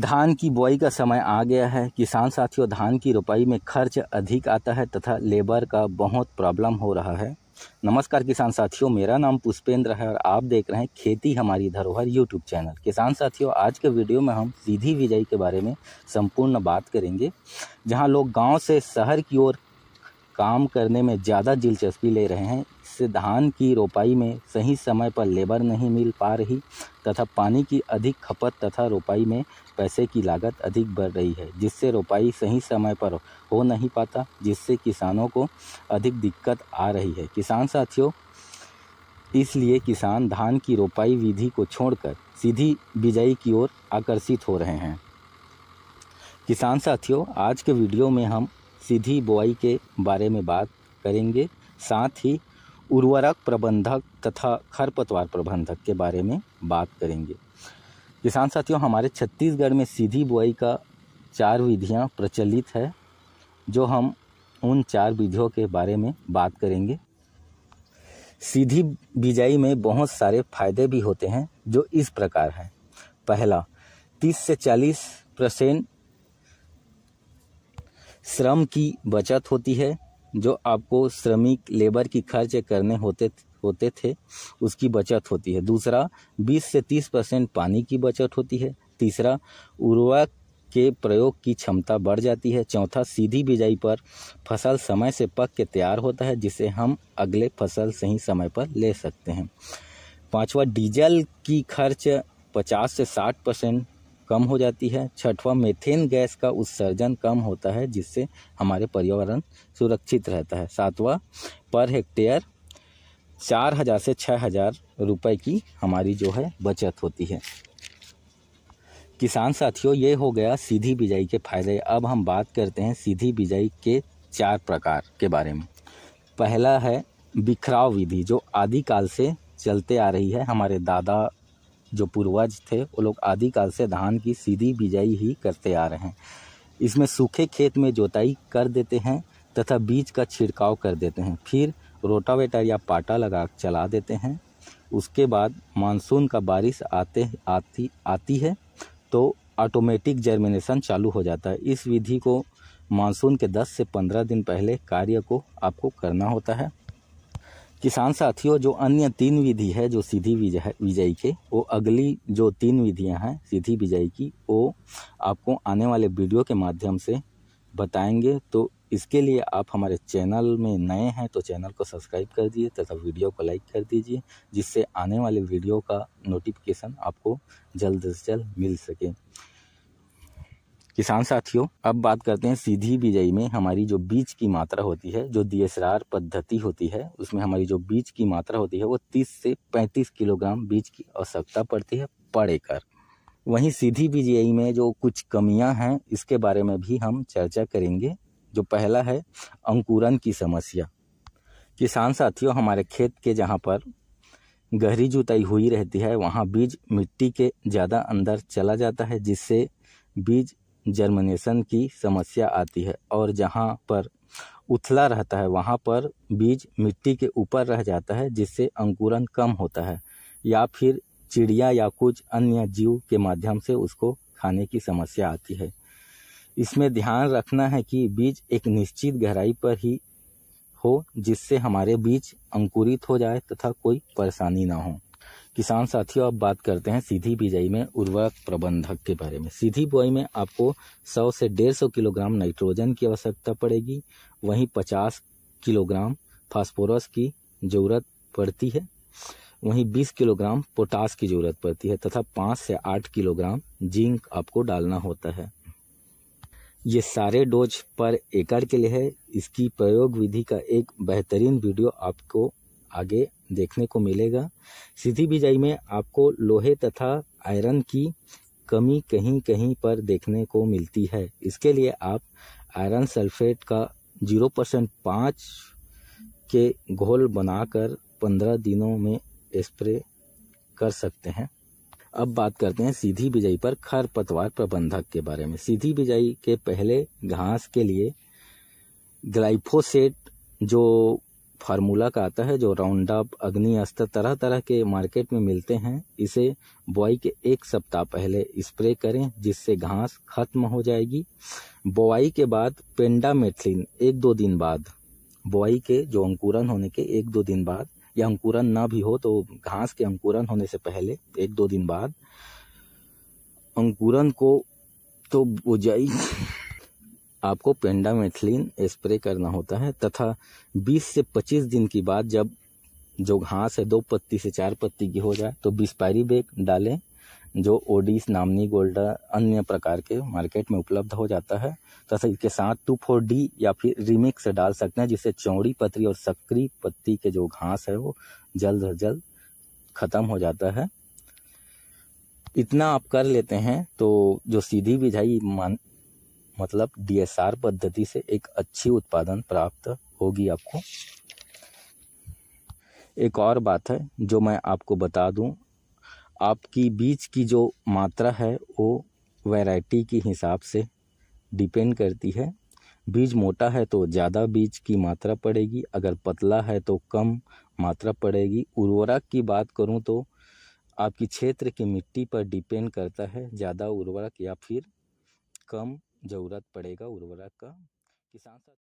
धान की बुआई का समय आ गया है किसान साथियों धान की रोपाई में खर्च अधिक आता है तथा लेबर का बहुत प्रॉब्लम हो रहा है नमस्कार किसान साथियों मेरा नाम पुष्पेंद्र है और आप देख रहे हैं खेती हमारी धरोहर यूट्यूब चैनल किसान साथियों आज के वीडियो में हम सीधी विजयी के बारे में संपूर्ण बात करेंगे जहां लोग गांव से शहर की ओर काम करने में ज़्यादा दिलचस्पी ले रहे हैं इससे धान की रोपाई में सही समय पर लेबर नहीं मिल पा रही तथा पानी की अधिक खपत तथा रोपाई में पैसे की लागत अधिक बढ़ रही है जिससे रोपाई सही समय पर हो नहीं पाता जिससे किसानों को अधिक दिक्कत आ रही है किसान साथियों इसलिए किसान धान की रोपाई विधि को छोड़कर सीधी बिजाई की ओर आकर्षित हो रहे हैं किसान साथियों आज के वीडियो में हम सीधी बुआई के बारे में बात करेंगे साथ ही उर्वरक प्रबंधक तथा खरपतवार प्रबंधक के बारे में बात करेंगे किसान साथियों हमारे छत्तीसगढ़ में सीधी बुआई का चार विधियां प्रचलित है जो हम उन चार विधियों के बारे में बात करेंगे सीधी बिजाई में बहुत सारे फायदे भी होते हैं जो इस प्रकार हैं पहला 30 से 40 परसेंट श्रम की बचत होती है जो आपको श्रमिक लेबर की खर्च करने होते होते थे उसकी बचत होती है दूसरा 20 से 30 परसेंट पानी की बचत होती है तीसरा उर्वरक के प्रयोग की क्षमता बढ़ जाती है चौथा सीधी बिजाई पर फसल समय से पक के तैयार होता है जिसे हम अगले फसल सही समय पर ले सकते हैं पांचवा डीजल की खर्च 50 से 60 परसेंट कम हो जाती है छठवां मेथेन गैस का उत्सर्जन कम होता है जिससे हमारे पर्यावरण सुरक्षित रहता है सातवां पर हेक्टेयर चार हज़ार से छः हज़ार रुपये की हमारी जो है बचत होती है किसान साथियों ये हो गया सीधी बिजाई के फायदे अब हम बात करते हैं सीधी बिजाई के चार प्रकार के बारे में पहला है बिखराव विधि जो आदिकाल से चलते आ रही है हमारे दादा जो पूर्वज थे वो लोग आदिकाल से धान की सीधी बिजाई ही करते आ रहे हैं इसमें सूखे खेत में जोताई कर देते हैं तथा बीज का छिड़काव कर देते हैं फिर रोटावेटर या पाटा लगा चला देते हैं उसके बाद मानसून का बारिश आते आती आती है तो ऑटोमेटिक जर्मिनेशन चालू हो जाता है इस विधि को मानसून के 10 से 15 दिन पहले कार्य को आपको करना होता है किसान साथियों जो अन्य तीन विधि है जो सीधी विजय के वो अगली जो तीन विधियां हैं सीधी विजयी की वो आपको आने वाले वीडियो के माध्यम से बताएंगे तो इसके लिए आप हमारे चैनल में नए हैं तो चैनल को सब्सक्राइब कर दीजिए तथा वीडियो को लाइक कर दीजिए जिससे आने वाले वीडियो का नोटिफिकेशन आपको जल्द से जल्द मिल सके किसान साथियों अब बात करते हैं सीधी बिजाई में हमारी जो बीज की मात्रा होती है जो डीएसआर पद्धति होती है उसमें हमारी जो बीज की मात्रा होती है वो 30 से 35 किलोग्राम बीज की आवश्यकता पड़ती है पर एकड़ वहीं सीधी बिजाई में जो कुछ कमियां हैं इसके बारे में भी हम चर्चा करेंगे जो पहला है अंकुरन की समस्या किसान साथियों हमारे खेत के जहाँ पर गहरी जुताई हुई रहती है वहाँ बीज मिट्टी के ज़्यादा अंदर चला जाता है जिससे बीज जर्मिनेशन की समस्या आती है और जहाँ पर उथला रहता है वहाँ पर बीज मिट्टी के ऊपर रह जाता है जिससे अंकुरन कम होता है या फिर चिड़िया या कुछ अन्य जीव के माध्यम से उसको खाने की समस्या आती है इसमें ध्यान रखना है कि बीज एक निश्चित गहराई पर ही हो जिससे हमारे बीज अंकुरित हो जाए तथा कोई परेशानी ना हो किसान साथियों अब बात करते हैं सीधी बिजाई में उर्वरक प्रबंधक के बारे में सीधी बुआई में आपको 100 से 150 किलोग्राम नाइट्रोजन की आवश्यकता पड़ेगी वहीं 50 किलोग्राम फास्फोरस की ज़रूरत पड़ती है वहीं 20 किलोग्राम पोटास की ज़रूरत पड़ती है तथा 5 से 8 किलोग्राम जिंक आपको डालना होता है ये सारे डोज पर एकड़ के लिए है इसकी प्रयोग विधि का एक बेहतरीन वीडियो आपको आगे देखने को मिलेगा सीधी बिजाई में आपको लोहे तथा आयरन की कमी कहीं कहीं पर देखने को मिलती है इसके लिए आप आयरन सल्फेट का जीरो परसेंट पाँच के घोल बनाकर पंद्रह दिनों में स्प्रे कर सकते हैं अब बात करते हैं सीधी बिजाई पर खरपतवार प्रबंधक के बारे में सीधी बिजाई के पहले घास के लिए ग्लाइफोसेट जो फार्मूला का आता है जो राउंड अप अग्नि अस्त्र तरह तरह के मार्केट में मिलते हैं इसे बुआई के एक सप्ताह पहले स्प्रे करें जिससे घास खत्म हो जाएगी बुआई के बाद पेंडामेथलिन एक दो दिन बाद बुआई के जो अंकुरण होने के एक दो दिन बाद या अंकुरण ना भी हो तो घास के अंकुरण होने से पहले एक दो दिन बाद अंकुरण को तो बुझाई आपको पेंडामेथलिन स्प्रे करना होता है तथा 20 से 25 दिन की बाद जब जो घास है दो पत्ती से चार पत्ती की हो जाए तो बिस्पायरी बैग डालें जो ओडिस नामनी गोल्डा अन्य प्रकार के मार्केट में उपलब्ध हो जाता है तथा इसके साथ टू फोर डी या फिर रिमिक्स डाल सकते हैं जिससे चौड़ी पत्री और सक्री पत्ती के जो घास है वो जल्द से जल्द ख़त्म हो जाता है इतना आप कर लेते हैं तो जो सीधी बिझाई मान मतलब आर पद्धति से एक अच्छी उत्पादन प्राप्त होगी आपको एक और बात है जो मैं आपको बता दूं आपकी बीज की जो मात्रा है वो वैरायटी के हिसाब से डिपेंड करती है बीज मोटा है तो ज़्यादा बीज की मात्रा पड़ेगी अगर पतला है तो कम मात्रा पड़ेगी उर्वरक की बात करूं तो आपकी क्षेत्र की मिट्टी पर डिपेंड करता है ज़्यादा उर्वरक या फिर कम ज़रूरत पड़ेगा उर्वरक का किसान